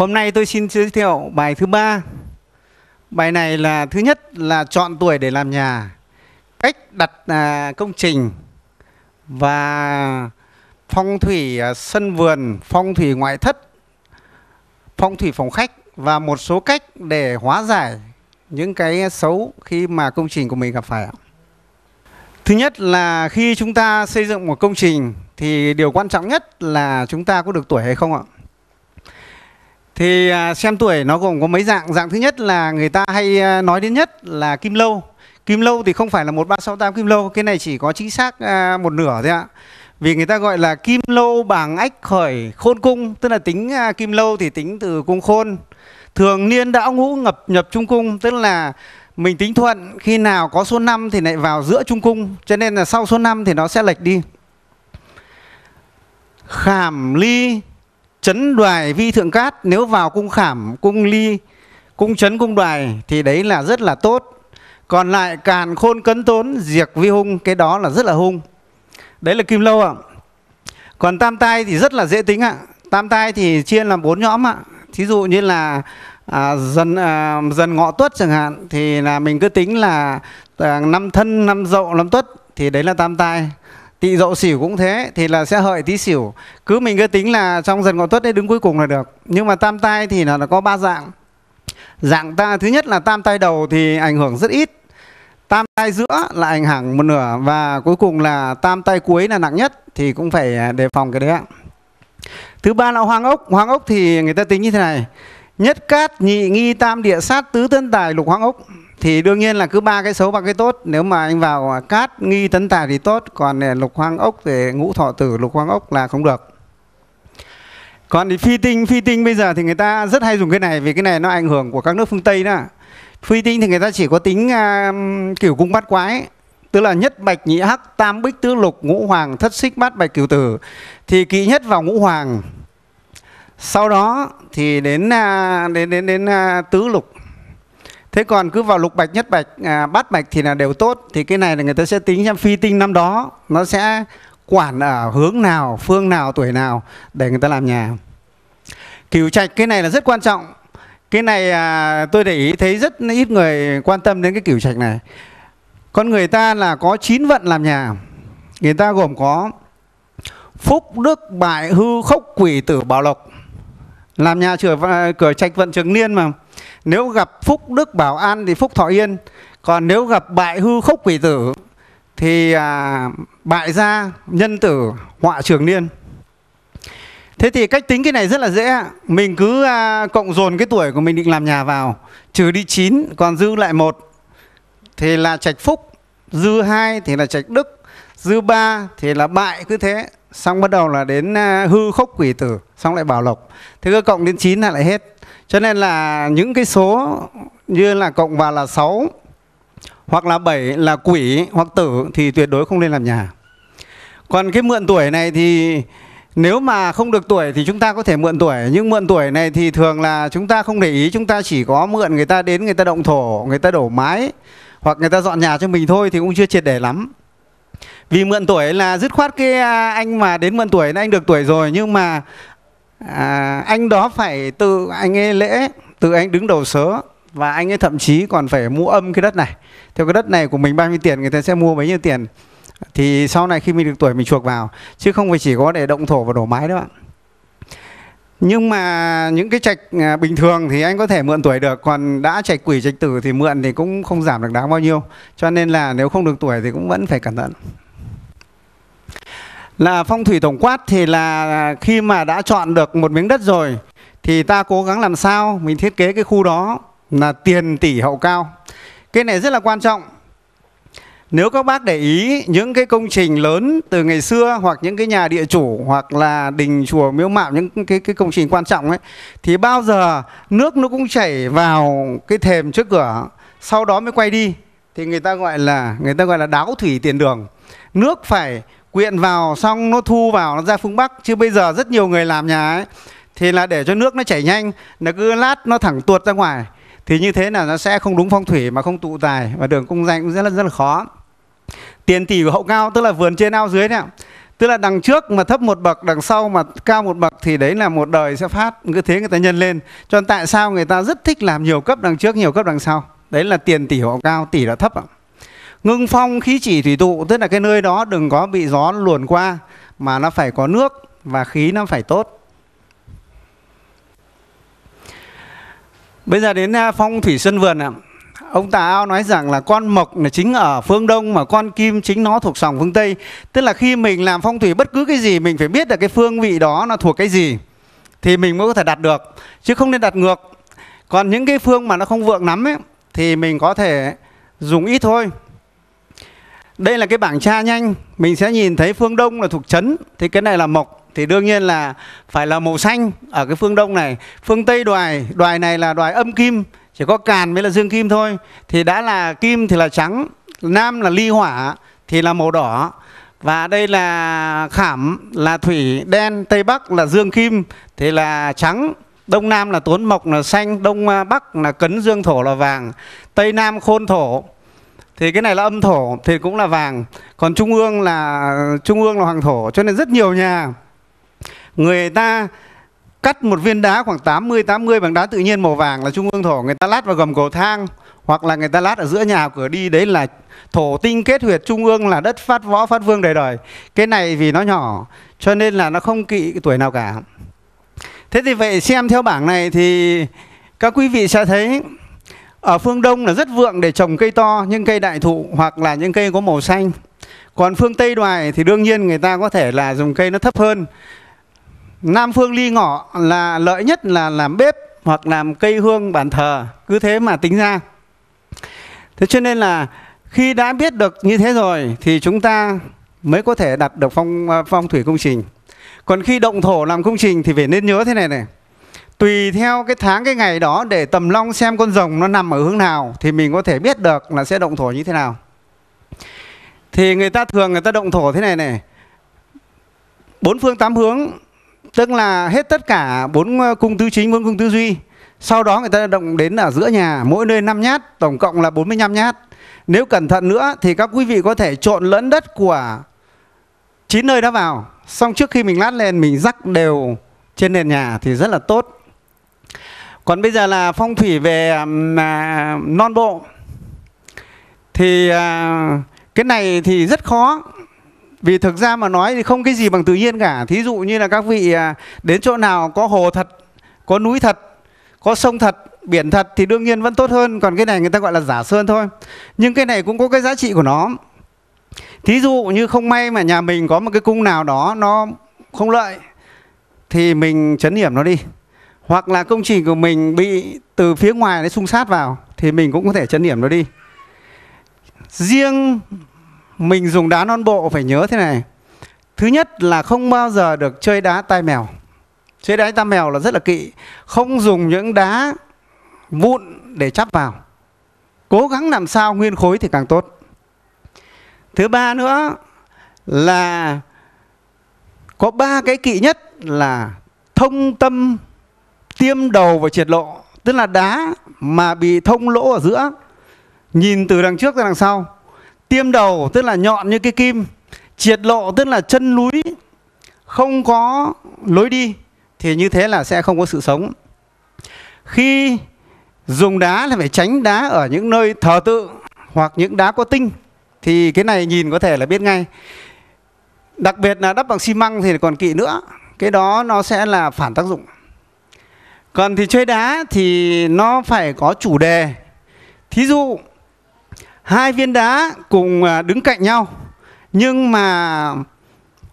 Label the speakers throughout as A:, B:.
A: Hôm nay tôi xin giới thiệu bài thứ ba. Bài này là thứ nhất là chọn tuổi để làm nhà, cách đặt à, công trình và phong thủy sân vườn, phong thủy ngoại thất, phong thủy phòng khách và một số cách để hóa giải những cái xấu khi mà công trình của mình gặp phải. Thứ nhất là khi chúng ta xây dựng một công trình thì điều quan trọng nhất là chúng ta có được tuổi hay không ạ? Thì à, xem tuổi nó gồm có mấy dạng. Dạng thứ nhất là người ta hay à, nói đến nhất là kim lâu. Kim lâu thì không phải là 1368 kim lâu, cái này chỉ có chính xác à, một nửa thôi ạ. Vì người ta gọi là kim lâu bảng ách khởi khôn cung, tức là tính kim lâu thì tính từ cung khôn. Thường niên đã ngũ ngập nhập trung cung, tức là mình tính thuận khi nào có số 5 thì lại vào giữa trung cung, cho nên là sau số 5 thì nó sẽ lệch đi. Khảm ly chấn đoài vi thượng cát nếu vào cung khảm cung ly cung chấn cung đoài thì đấy là rất là tốt còn lại càn khôn cấn tốn diệt vi hung cái đó là rất là hung đấy là kim lâu ạ còn tam tai thì rất là dễ tính ạ tam tai thì chia làm bốn nhóm ạ thí dụ như là à, dần à, dần ngọ tuất chẳng hạn thì là mình cứ tính là à, năm thân năm dậu năm tuất thì đấy là tam tai tị dậu xỉu cũng thế thì là sẽ hợi tí xỉu cứ mình cứ tính là trong dần ngọ tuất đấy đứng cuối cùng là được nhưng mà tam tai thì là nó có ba dạng dạng ta thứ nhất là tam tai đầu thì ảnh hưởng rất ít tam tai giữa là ảnh hưởng một nửa và cuối cùng là tam tai cuối là nặng nhất thì cũng phải à, đề phòng cái đấy ạ thứ ba là hoàng ốc hoàng ốc thì người ta tính như thế này nhất cát nhị nghi tam địa sát tứ tân tài lục hoàng ốc thì đương nhiên là cứ ba cái xấu ba cái tốt nếu mà anh vào cát nghi tấn tài thì tốt còn ờ, lục hoang ốc thì ngũ thọ tử lục hoang ốc là không được còn thì phi tinh phi tinh bây giờ thì người ta rất hay dùng cái này vì cái này nó ảnh hưởng của các nước phương tây đó phi tinh thì người ta chỉ có tính uh, kiểu cung bát quái tức là nhất bạch nhị hắc tam bích tứ lục ngũ hoàng thất xích bát bạch cửu tử thì kỵ nhất vào ngũ hoàng sau đó thì đến đến đến đến tứ lục thế còn cứ vào lục bạch nhất bạch à, bát bạch thì là đều tốt thì cái này là người ta sẽ tính xem phi tinh năm đó nó sẽ quản ở hướng nào phương nào tuổi nào để người ta làm nhà cửu trạch cái này là rất quan trọng cái này à, tôi để ý thấy rất ít người quan tâm đến cái cửu trạch này con người ta là có 9 vận làm nhà người ta gồm có phúc đức bại hư khốc quỷ tử bảo lộc làm nhà cửa cửa trạch vận trường niên mà nếu gặp phúc đức bảo an thì phúc thọ yên còn nếu gặp bại hư khốc quỷ tử thì à, bại gia nhân tử họa trường niên thế thì cách tính cái này rất là dễ mình cứ à, cộng dồn cái tuổi của mình định làm nhà vào trừ đi 9 còn dư lại một thì là trạch phúc dư 2 thì là trạch đức dư 3 thì là bại cứ thế xong bắt đầu là đến à, hư khốc quỷ tử xong lại bảo lộc thế cứ cộng đến 9 là lại hết cho nên là những cái số như là cộng vào là 6 hoặc là 7 là quỷ hoặc tử thì tuyệt đối không nên làm nhà còn cái mượn tuổi này thì nếu mà không được tuổi thì chúng ta có thể mượn tuổi nhưng mượn tuổi này thì thường là chúng ta không để ý chúng ta chỉ có mượn người ta đến người ta động thổ người ta đổ mái hoặc người ta dọn nhà cho mình thôi thì cũng chưa triệt để lắm vì mượn tuổi là dứt khoát cái à, anh mà đến mượn tuổi là anh được tuổi rồi nhưng mà à, anh đó phải tự anh ấy lễ tự anh đứng đầu sớ và anh ấy thậm chí còn phải mua âm cái đất này theo cái đất này của mình bao nhiêu tiền người ta sẽ mua bấy nhiêu tiền thì sau này khi mình được tuổi mình chuộc vào chứ không phải chỉ có để động thổ và đổ mái đâu ạ nhưng mà những cái trạch à, bình thường thì anh có thể mượn tuổi được còn đã trạch quỷ trạch tử thì mượn thì cũng không giảm được đáng bao nhiêu cho nên là nếu không được tuổi thì cũng vẫn phải cẩn thận là phong thủy tổng quát thì là khi mà đã chọn được một miếng đất rồi thì ta cố gắng làm sao mình thiết kế cái khu đó là tiền tỷ hậu cao. Cái này rất là quan trọng. Nếu các bác để ý những cái công trình lớn từ ngày xưa hoặc những cái nhà địa chủ hoặc là đình chùa miếu mạo những cái cái công trình quan trọng ấy thì bao giờ nước nó cũng chảy vào cái thềm trước cửa sau đó mới quay đi thì người ta gọi là người ta gọi là đáo thủy tiền đường. Nước phải quyện vào xong nó thu vào nó ra phương bắc chứ bây giờ rất nhiều người làm nhà ấy thì là để cho nước nó chảy nhanh là cứ lát nó thẳng tuột ra ngoài thì như thế là nó sẽ không đúng phong thủy mà không tụ tài và đường công danh cũng rất là rất là khó tiền tỷ của hậu cao tức là vườn trên ao dưới đấy tức là đằng trước mà thấp một bậc đằng sau mà cao một bậc thì đấy là một đời sẽ phát cứ thế người ta nhân lên cho nên tại sao người ta rất thích làm nhiều cấp đằng trước nhiều cấp đằng sau đấy là tiền tỷ hậu cao tỷ là thấp ạ à ngưng phong khí chỉ thủy tụ tức là cái nơi đó đừng có bị gió luồn qua mà nó phải có nước và khí nó phải tốt bây giờ đến à, phong thủy sân vườn ạ ông tà ao nói rằng là con mộc là chính ở phương đông mà con kim chính nó thuộc sòng phương tây tức là khi mình làm phong thủy bất cứ cái gì mình phải biết được cái phương vị đó nó thuộc cái gì thì mình mới có thể đặt được chứ không nên đặt ngược còn những cái phương mà nó không vượng lắm ấy thì mình có thể dùng ít thôi đây là cái bảng tra nhanh, mình sẽ nhìn thấy phương Đông là thuộc chấn, thì cái này là mộc thì đương nhiên là phải là màu xanh ở cái phương Đông này. Phương Tây đoài, đoài này là đoài âm kim, chỉ có càn mới là dương kim thôi. Thì đã là kim thì là trắng, nam là ly hỏa thì là màu đỏ. Và đây là khảm là thủy đen, Tây Bắc là dương kim thì là trắng, Đông Nam là tốn mộc là xanh, Đông à, Bắc là cấn dương thổ là vàng, Tây Nam khôn thổ thì cái này là âm thổ thì cũng là vàng còn trung ương là trung ương là hoàng thổ cho nên rất nhiều nhà người ta cắt một viên đá khoảng 80 80 bằng đá tự nhiên màu vàng là trung ương thổ người ta lát vào gầm cầu thang hoặc là người ta lát ở giữa nhà cửa đi đấy là thổ tinh kết huyệt trung ương là đất phát võ phát vương đời đời cái này vì nó nhỏ cho nên là nó không kỵ tuổi nào cả thế thì vậy xem theo bảng này thì các quý vị sẽ thấy ở phương Đông là rất vượng để trồng cây to, những cây đại thụ hoặc là những cây có màu xanh. Còn phương Tây đoài thì đương nhiên người ta có thể là dùng cây nó thấp hơn. Nam phương ly ngọ là lợi nhất là làm bếp hoặc làm cây hương bàn thờ, cứ thế mà tính ra. Thế cho nên là khi đã biết được như thế rồi thì chúng ta mới có thể đặt được phong ờ, phong thủy công trình. Còn khi động thổ làm công trình thì phải nên nhớ thế này này tùy theo cái tháng cái ngày đó để tầm long xem con rồng nó nằm ở hướng nào thì mình có thể biết được là sẽ động thổ như thế nào thì người ta thường người ta động thổ thế này này bốn phương tám hướng tức là hết tất cả bốn ờ, cung tứ chính bốn cung tứ duy sau đó người ta động đến ở giữa nhà mỗi nơi 5 nhát tổng cộng là 45 nhát nếu cẩn thận nữa thì các quý vị có thể trộn lẫn đất của chín nơi đó vào xong trước khi mình lát lên mình rắc đều trên nền nhà thì rất là tốt còn bây giờ là phong thủy về à, non bộ thì à, cái này thì rất khó vì thực ra mà nói thì không cái gì bằng tự nhiên cả thí dụ như là các vị à, đến chỗ nào có hồ thật có núi thật có sông thật biển thật thì đương nhiên vẫn tốt hơn còn cái này người ta gọi là giả sơn thôi nhưng cái này cũng có cái giá trị của nó thí dụ như không may mà nhà mình có một cái cung nào đó nó không lợi thì mình chấn hiểm nó đi hoặc là công trình của mình bị từ phía ngoài nó xung sát vào thì mình cũng có thể chấn điểm nó đi riêng mình dùng đá non bộ phải nhớ thế này thứ nhất là không bao giờ được chơi đá tai mèo chơi đá tai mèo là rất là kỵ không dùng những đá vụn để chắp vào cố gắng làm sao nguyên khối thì càng tốt thứ ba nữa là có ba cái kỵ nhất là thông tâm tiêm đầu và triệt lộ tức là đá mà bị thông lỗ ở giữa nhìn từ đằng trước ra đằng sau tiêm đầu tức là nhọn như cái kim triệt lộ tức là chân núi không có lối đi thì như thế là sẽ không có sự sống khi dùng đá là phải tránh đá ở những nơi thờ tự hoặc những đá có tinh thì cái này nhìn có thể là biết ngay đặc biệt là đắp bằng xi măng thì còn kỵ nữa cái đó nó sẽ là phản tác dụng còn thì chơi đá thì nó phải có chủ đề thí dụ hai viên đá cùng à, đứng cạnh nhau nhưng mà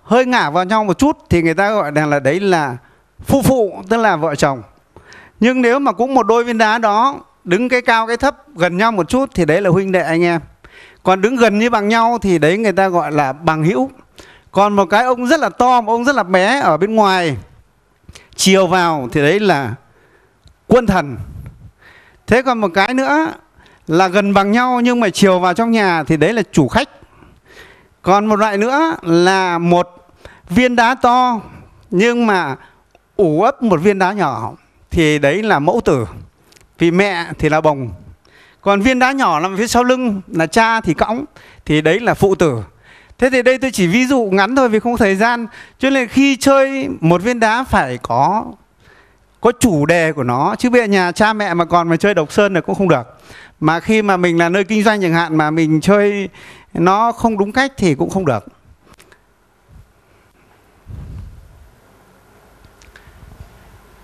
A: hơi ngả vào nhau một chút thì người ta gọi rằng là đấy là phụ phụ tức là vợ chồng nhưng nếu mà cũng một đôi viên đá đó đứng cái cao cái thấp gần nhau một chút thì đấy là huynh đệ anh em còn đứng gần như bằng nhau thì đấy người ta gọi là bằng hữu còn một cái ông rất là to một ông rất là bé ở bên ngoài chiều vào thì đấy là quân thần thế còn một cái nữa là gần bằng nhau nhưng mà chiều vào trong nhà thì đấy là chủ khách còn một loại nữa là một viên đá to nhưng mà ủ ấp một viên đá nhỏ thì đấy là mẫu tử vì mẹ thì là bồng còn viên đá nhỏ nằm phía sau lưng là cha thì cõng thì đấy là phụ tử thế thì đây tôi chỉ ví dụ ngắn thôi vì không thời gian cho nên khi chơi một viên đá phải có có chủ đề của nó chứ bây giờ nhà cha mẹ mà còn mà chơi độc sơn là cũng không được mà khi mà mình là nơi kinh doanh chẳng hạn mà mình chơi nó không đúng cách thì cũng không được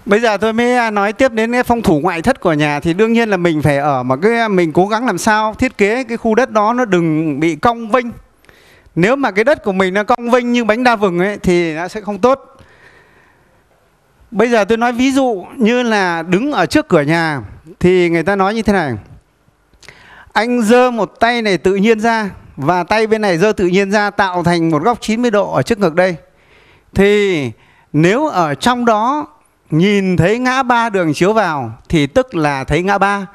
A: Bây giờ tôi mới à, nói tiếp đến cái phong thủ ngoại thất của nhà thì đương nhiên là mình phải ở mà cái à, mình cố gắng làm sao thiết kế cái khu đất đó nó đừng bị cong vênh. Nếu mà cái đất của mình nó cong vênh như bánh đa vừng ấy thì nó sẽ không tốt Bây giờ tôi nói ví dụ như là đứng ở trước cửa nhà thì người ta nói như thế này. Anh dơ một tay này tự nhiên ra và tay bên này dơ tự nhiên ra tạo thành một góc 90 độ ở trước ngực đây. Thì nếu ở trong đó nhìn thấy ngã ba đường chiếu vào thì tức là thấy ngã ba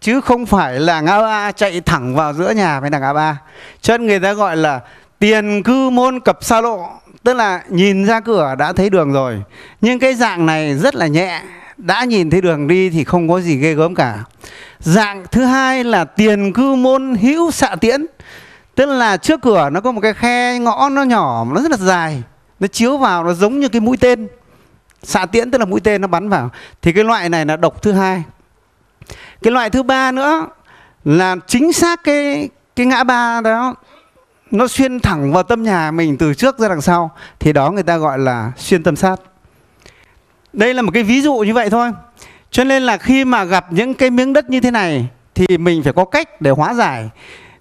A: chứ không phải là ngã ba chạy thẳng vào giữa nhà mới là ngã ba. Cho nên người ta gọi là tiền cư môn cập xa lộ tức là nhìn ra cửa đã thấy đường rồi nhưng cái dạng này rất là nhẹ đã nhìn thấy đường đi thì không có gì ghê gớm cả dạng thứ hai là tiền cư môn hữu xạ tiễn tức là trước cửa nó có một cái khe ngõ nó nhỏ nó rất là dài nó chiếu vào nó giống như cái mũi tên xạ tiễn tức là mũi tên nó bắn vào thì cái loại này là độc thứ hai cái loại thứ ba nữa là chính xác cái cái ngã ba đó nó xuyên thẳng vào tâm nhà mình từ trước ra đằng sau thì đó người ta gọi là xuyên tâm sát đây là một cái ví dụ như vậy thôi cho nên là khi mà gặp những cái miếng đất như thế này thì mình phải có cách để hóa giải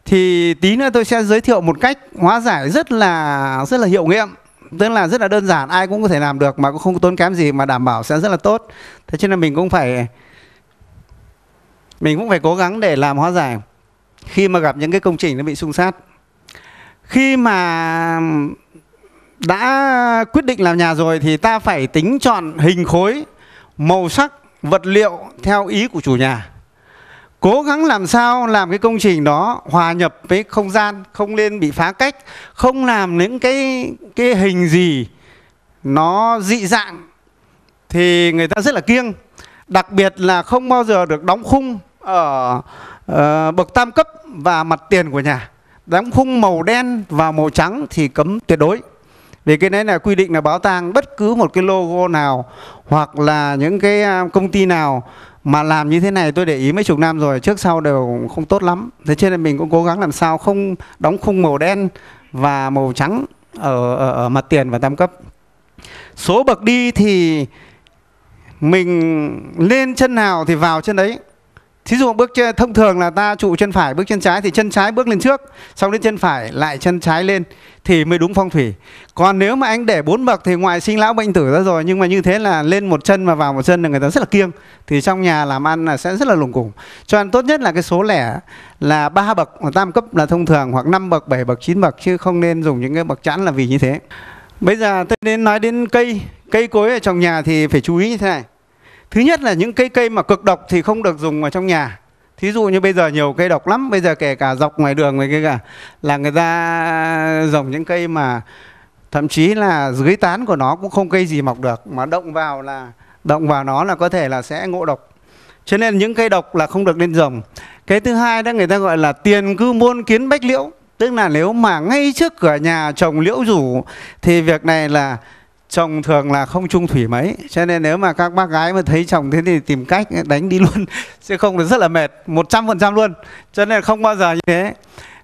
A: thì tí nữa tôi sẽ giới thiệu một cách hóa giải rất là rất là hiệu nghiệm tức là rất là đơn giản ai cũng có thể làm được mà cũng không tốn kém gì mà đảm bảo sẽ rất là tốt thế cho nên mình cũng phải mình cũng phải cố gắng để làm hóa giải khi mà gặp những cái công trình nó bị xung sát khi mà đã quyết định làm nhà rồi thì ta phải tính chọn hình khối màu sắc vật liệu theo ý của chủ nhà cố gắng làm sao làm cái công trình đó hòa nhập với không gian không nên bị phá cách không làm những cái cái hình gì nó dị dạng thì người ta rất là kiêng đặc biệt là không bao giờ được đóng khung ở uh, bậc tam cấp và mặt tiền của nhà đóng khung màu đen và màu trắng thì cấm tuyệt đối vì cái đấy là quy định là bảo tàng bất cứ một cái logo nào hoặc là những cái à, công ty nào mà làm như thế này tôi để ý mấy chục năm rồi trước sau đều không tốt lắm thế cho nên mình cũng cố gắng làm sao không đóng khung màu đen và màu trắng ở, ở, ở mặt tiền và tam cấp số bậc đi thì mình lên chân nào thì vào chân đấy Thí dụ bước chân, thông thường là ta trụ chân phải bước chân trái thì chân trái bước lên trước, xong đến chân phải lại chân trái lên thì mới đúng phong thủy. Còn nếu mà anh để bốn bậc thì ngoại sinh lão bệnh tử ra rồi nhưng mà như thế là lên một chân mà vào một chân là người ta rất là kiêng thì trong nhà làm ăn là sẽ rất là lủng củng. Cho nên tốt nhất là cái số lẻ là ba bậc hoặc tam cấp là thông thường hoặc năm bậc, bảy bậc, chín bậc chứ không nên dùng những cái bậc chẵn là vì như thế. Bây giờ tôi đến nói đến cây, cây cối ở trong nhà thì phải chú ý như thế này. Thứ nhất là những cây cây mà cực độc thì không được dùng ở trong nhà. Thí dụ như bây giờ nhiều cây độc lắm, bây giờ kể cả dọc ngoài đường này cái cả là người ta trồng những cây mà thậm chí là dưới tán của nó cũng không cây gì mọc được mà động vào là động vào nó là có thể là sẽ ngộ độc. Cho nên những cây độc là không được nên trồng. Cái thứ hai đó người ta gọi là tiền cư môn kiến bách liễu, tức là nếu mà ngay trước cửa nhà trồng liễu rủ thì việc này là chồng thường là không trung thủy mấy cho nên nếu mà các bác gái mà thấy chồng thế thì tìm cách đánh đi luôn chứ không là rất là mệt 100% luôn cho nên không bao giờ như thế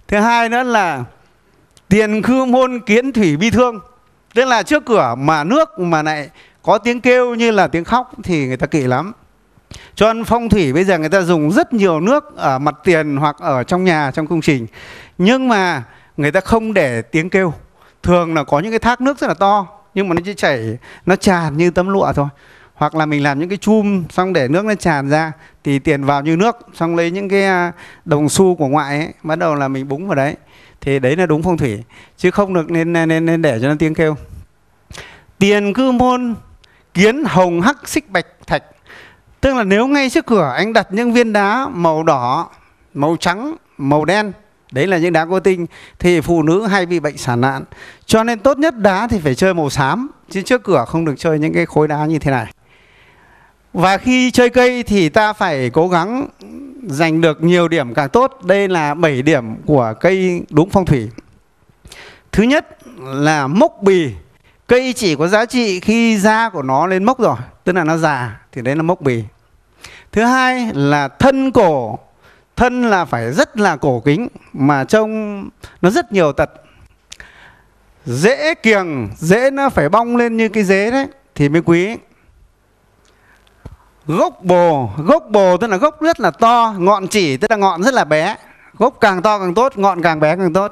A: thứ hai nữa là tiền khư môn kiến thủy bi thương tức là trước cửa mà nước mà lại có tiếng kêu như là tiếng khóc thì người ta kỵ lắm cho nên phong thủy bây giờ người ta dùng rất nhiều nước ở mặt tiền hoặc ở trong nhà trong công trình nhưng mà người ta không để tiếng kêu thường là có những cái thác nước rất là to nhưng mà nó chỉ chảy nó tràn như tấm lụa thôi hoặc là mình làm những cái chum xong để nước nó tràn ra thì tiền vào như nước xong lấy những cái à, đồng xu của ngoại ấy bắt đầu là mình búng vào đấy thì đấy là đúng phong thủy chứ không được nên nên, nên để cho nó tiếng kêu tiền cư môn kiến hồng hắc xích bạch thạch tức là nếu ngay trước cửa anh đặt những viên đá màu đỏ màu trắng màu đen đấy là những đá cô tinh thì phụ nữ hay bị bệnh sản nạn cho nên tốt nhất đá thì phải chơi màu xám chứ trước cửa không được chơi những cái khối đá như thế này và khi chơi cây thì ta phải cố gắng giành được nhiều điểm càng tốt đây là 7 điểm của cây đúng phong thủy thứ nhất là mốc bì cây chỉ có giá trị khi da của nó lên mốc rồi tức là nó già thì đấy là mốc bì thứ hai là thân cổ thân là phải rất là cổ kính mà trông nó rất nhiều tật dễ kiềng dễ nó phải bong lên như cái dế đấy thì mới quý gốc bồ gốc bồ tức là gốc rất là to ngọn chỉ tức là ngọn rất là bé gốc càng to càng tốt ngọn càng bé càng tốt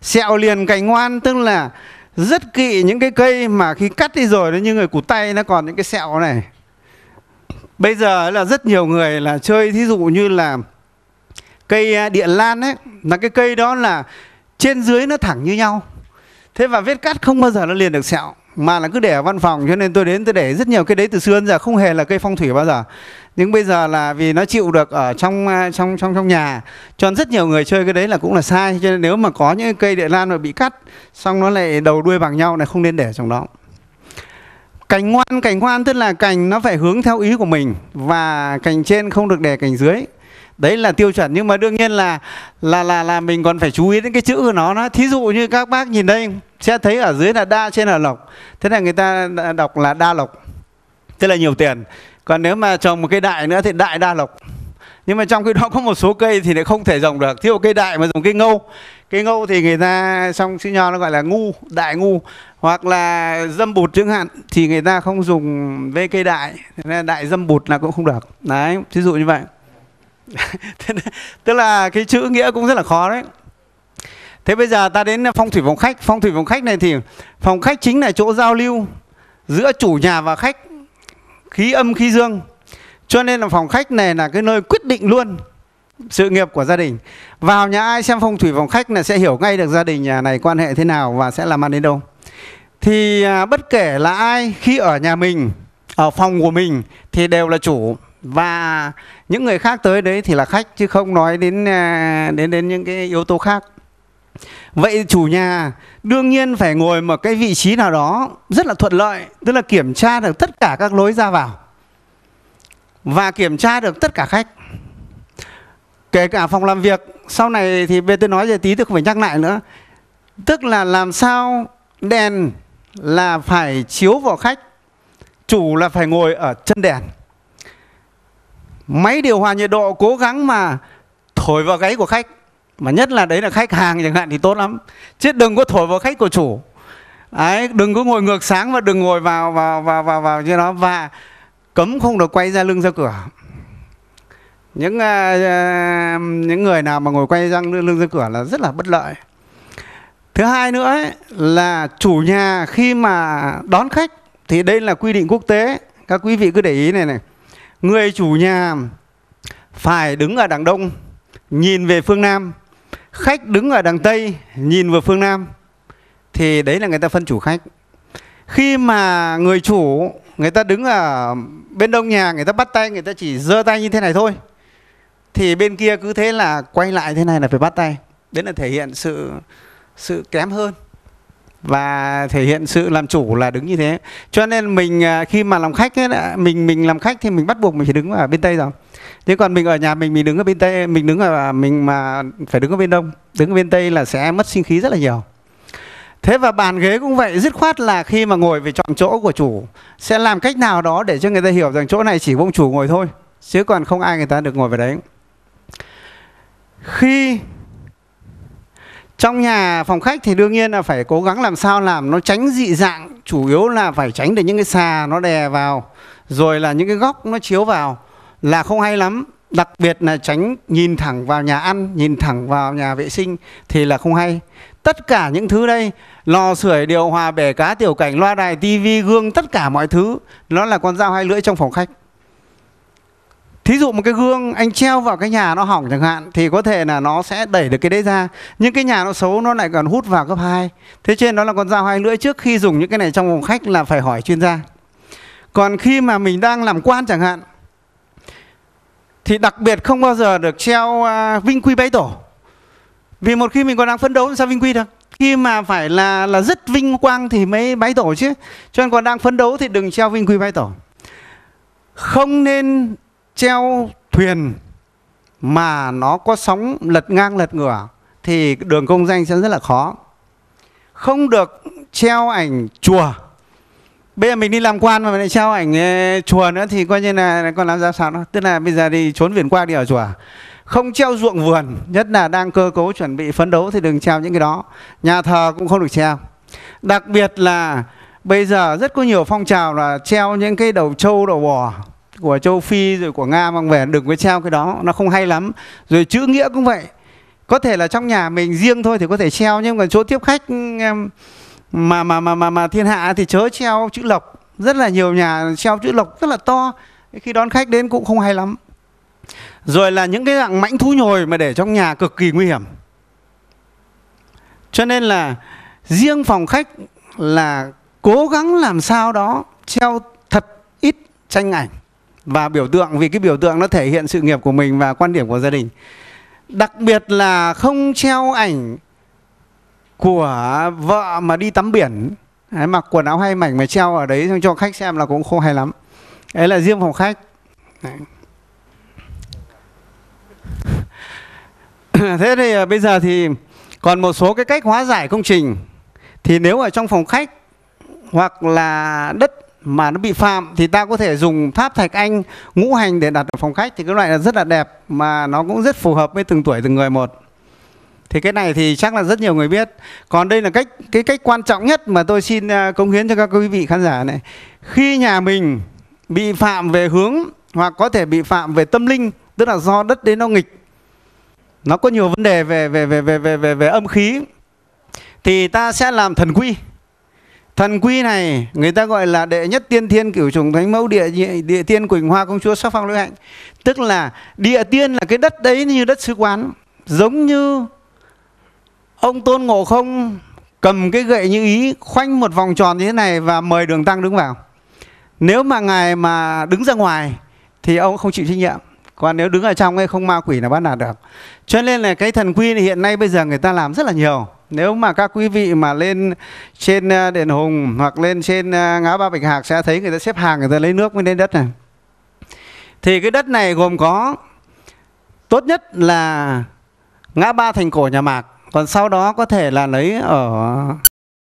A: sẹo liền cành ngoan tức là rất kỵ những cái cây mà khi cắt đi rồi nó như người cụt tay nó còn những cái sẹo này bây giờ là rất nhiều người là chơi thí dụ như là cây à, địa lan ấy là cái cây đó là trên dưới nó thẳng như nhau thế và vết cắt không bao giờ nó liền được sẹo mà là cứ để ở văn phòng cho nên tôi đến tôi để rất nhiều cái đấy từ xưa đến giờ không hề là cây phong thủy bao giờ nhưng bây giờ là vì nó chịu được ở trong à, trong trong trong nhà cho rất nhiều người chơi cái đấy là cũng là sai cho nên nếu mà có những cây địa lan mà bị cắt xong nó lại đầu đuôi bằng nhau này không nên để trong đó cành ngoan cành ngoan tức là cành nó phải hướng theo ý của mình và cành trên không được đè cành dưới đấy là tiêu chuẩn nhưng mà đương nhiên là là là là mình còn phải chú ý đến cái chữ của nó nó thí dụ như các bác nhìn đây sẽ thấy ở dưới là đa trên là lộc thế là người ta đọc là đa lộc tức là nhiều tiền còn nếu mà trồng một cây đại nữa thì đại đa lộc nhưng mà trong cái đó có một số cây thì lại không thể trồng được thí dụ cây đại mà dùng cây ngâu cây ngâu thì người ta trong chữ nho nó gọi là ngu đại ngu hoặc là dâm bụt chẳng hạn thì người ta không dùng với cây đại đại dâm bụt là cũng không được đấy thí dụ như vậy tức là cái chữ nghĩa cũng rất là khó đấy thế bây giờ ta đến phong thủy phòng khách phong thủy phòng khách này thì phòng khách chính là chỗ giao lưu giữa chủ nhà và khách khí âm khí dương cho nên là phòng khách này là cái nơi quyết định luôn sự nghiệp của gia đình vào nhà ai xem phong thủy phòng khách là sẽ hiểu ngay được gia đình nhà này quan hệ thế nào và sẽ làm ăn đến đâu thì à, bất kể là ai khi ở nhà mình ở phòng của mình thì đều là chủ và những người khác tới đấy thì là khách chứ không nói đến à, đến đến những cái yếu tố khác vậy chủ nhà đương nhiên phải ngồi một cái vị trí nào đó rất là thuận lợi tức là kiểm tra được tất cả các lối ra vào và kiểm tra được tất cả khách kể cả phòng làm việc sau này thì bên tôi nói về tí tôi không phải nhắc lại nữa tức là làm sao đèn là phải chiếu vào khách chủ là phải ngồi ở chân đèn máy điều hòa nhiệt độ cố gắng mà thổi vào gáy của khách mà nhất là đấy là khách hàng chẳng hạn thì tốt lắm chứ đừng có thổi vào khách của chủ đấy, đừng có ngồi ngược sáng và đừng ngồi vào vào vào vào vào như đó và cấm không được quay ra lưng ra cửa những uh, những người nào mà ngồi quay ra lưng ra cửa là rất là bất lợi thứ hai nữa ấy, là chủ nhà khi mà đón khách thì đây là quy định quốc tế các quý vị cứ để ý này này người chủ nhà phải đứng ở đằng đông nhìn về phương nam khách đứng ở đằng tây nhìn về phương nam thì đấy là người ta phân chủ khách khi mà người chủ người ta đứng ở bên đông nhà người ta bắt tay người ta chỉ giơ tay như thế này thôi thì bên kia cứ thế là quay lại thế này là phải bắt tay đấy là thể hiện sự sự kém hơn và thể hiện sự làm chủ là đứng như thế cho nên mình à, khi mà làm khách ấy, mình mình làm khách thì mình bắt buộc mình phải đứng ở bên tây rồi thế còn mình ở nhà mình mình đứng ở bên tây mình đứng ở mình mà phải đứng ở bên đông đứng ở bên tây là sẽ mất sinh khí rất là nhiều thế và bàn ghế cũng vậy dứt khoát là khi mà ngồi về chọn chỗ của chủ sẽ làm cách nào đó để cho người ta hiểu rằng chỗ này chỉ ông chủ ngồi thôi chứ còn không ai người ta được ngồi vào đấy khi trong nhà phòng khách thì đương nhiên là phải cố gắng làm sao làm nó tránh dị dạng chủ yếu là phải tránh để những cái xà nó đè vào rồi là những cái góc nó chiếu vào là không hay lắm đặc biệt là tránh nhìn thẳng vào nhà ăn nhìn thẳng vào nhà vệ sinh thì là không hay tất cả những thứ đây lò sưởi điều hòa bể cá tiểu cảnh loa đài tivi gương tất cả mọi thứ nó là con dao hai lưỡi trong phòng khách thí dụ một cái gương anh treo vào cái nhà nó hỏng chẳng hạn thì có thể là nó sẽ đẩy được cái đấy ra nhưng cái nhà nó xấu nó lại còn hút vào cấp 2 thế trên đó là con dao hai lưỡi trước khi dùng những cái này trong phòng khách là phải hỏi chuyên gia còn khi mà mình đang làm quan chẳng hạn thì đặc biệt không bao giờ được treo uh, vinh quy bấy tổ vì một khi mình còn đang phấn đấu sao vinh quy được khi mà phải là là rất vinh quang thì mới bái tổ chứ cho nên còn đang phấn đấu thì đừng treo vinh quy bái tổ không nên treo thuyền mà nó có sóng lật ngang lật ngửa thì đường công danh sẽ rất là khó không được treo ảnh chùa bây giờ mình đi làm quan mà mình lại treo ảnh ờ, chùa nữa thì coi như là còn làm ra sao đó tức là bây giờ đi trốn viển qua đi ở chùa không treo ruộng vườn nhất là đang cơ cấu chuẩn bị phấn đấu thì đừng treo những cái đó nhà thờ cũng không được treo đặc biệt là bây giờ rất có nhiều phong trào là treo những cái đầu trâu đầu bò của châu Phi rồi của Nga mang về đừng có treo cái đó nó không hay lắm rồi chữ nghĩa cũng vậy có thể là trong nhà mình riêng thôi thì có thể treo nhưng còn chỗ tiếp khách mà mà mà mà, mà thiên hạ thì chớ treo chữ lộc rất là nhiều nhà treo chữ lộc rất là to khi đón khách đến cũng không hay lắm rồi là những cái dạng mãnh thú nhồi mà để trong nhà cực kỳ nguy hiểm cho nên là riêng phòng khách là cố gắng làm sao đó treo thật ít tranh ảnh và biểu tượng vì cái biểu tượng nó thể hiện sự nghiệp của mình và quan điểm của gia đình đặc biệt là không treo ảnh của vợ mà đi tắm biển đấy, mặc quần áo hay mảnh mà treo ở đấy cho khách xem là cũng không hay lắm đấy là riêng phòng khách đấy. thế thì à, bây giờ thì còn một số cái cách hóa giải công trình thì nếu ở trong phòng khách hoặc là đất mà nó bị phạm thì ta có thể dùng tháp thạch anh ngũ hành để đặt ở phòng khách thì cái loại là rất là đẹp mà nó cũng rất phù hợp với từng tuổi từng người một thì cái này thì chắc là rất nhiều người biết còn đây là cách cái cách quan trọng nhất mà tôi xin à, cống hiến cho các quý vị khán giả này khi nhà mình bị phạm về hướng hoặc có thể bị phạm về tâm linh tức là do đất đến nó nghịch nó có nhiều vấn đề về về về về về về, về âm khí thì ta sẽ làm thần quy Thần quy này người ta gọi là đệ nhất tiên thiên cửu trùng thánh mẫu địa địa tiên quỳnh hoa công chúa sắc phong lưỡi hạnh. Tức là địa tiên là cái đất đấy như đất sứ quán. Giống như ông Tôn Ngộ Không cầm cái gậy như ý khoanh một vòng tròn như thế này và mời đường tăng đứng vào. Nếu mà ngài mà đứng ra ngoài thì ông không chịu trách nhiệm. Còn nếu đứng ở trong ấy không ma quỷ là bắt nạt được. Cho nên là cái thần quy này hiện nay bây giờ người ta làm rất là nhiều nếu mà các quý vị mà lên trên ờ, đền hùng hoặc lên trên ờ, ngã ba bạch hạc sẽ thấy người ta xếp hàng người ta lấy nước mới lên đất này thì cái đất này gồm có tốt nhất là ngã ba thành cổ nhà mạc còn sau đó có thể là lấy ở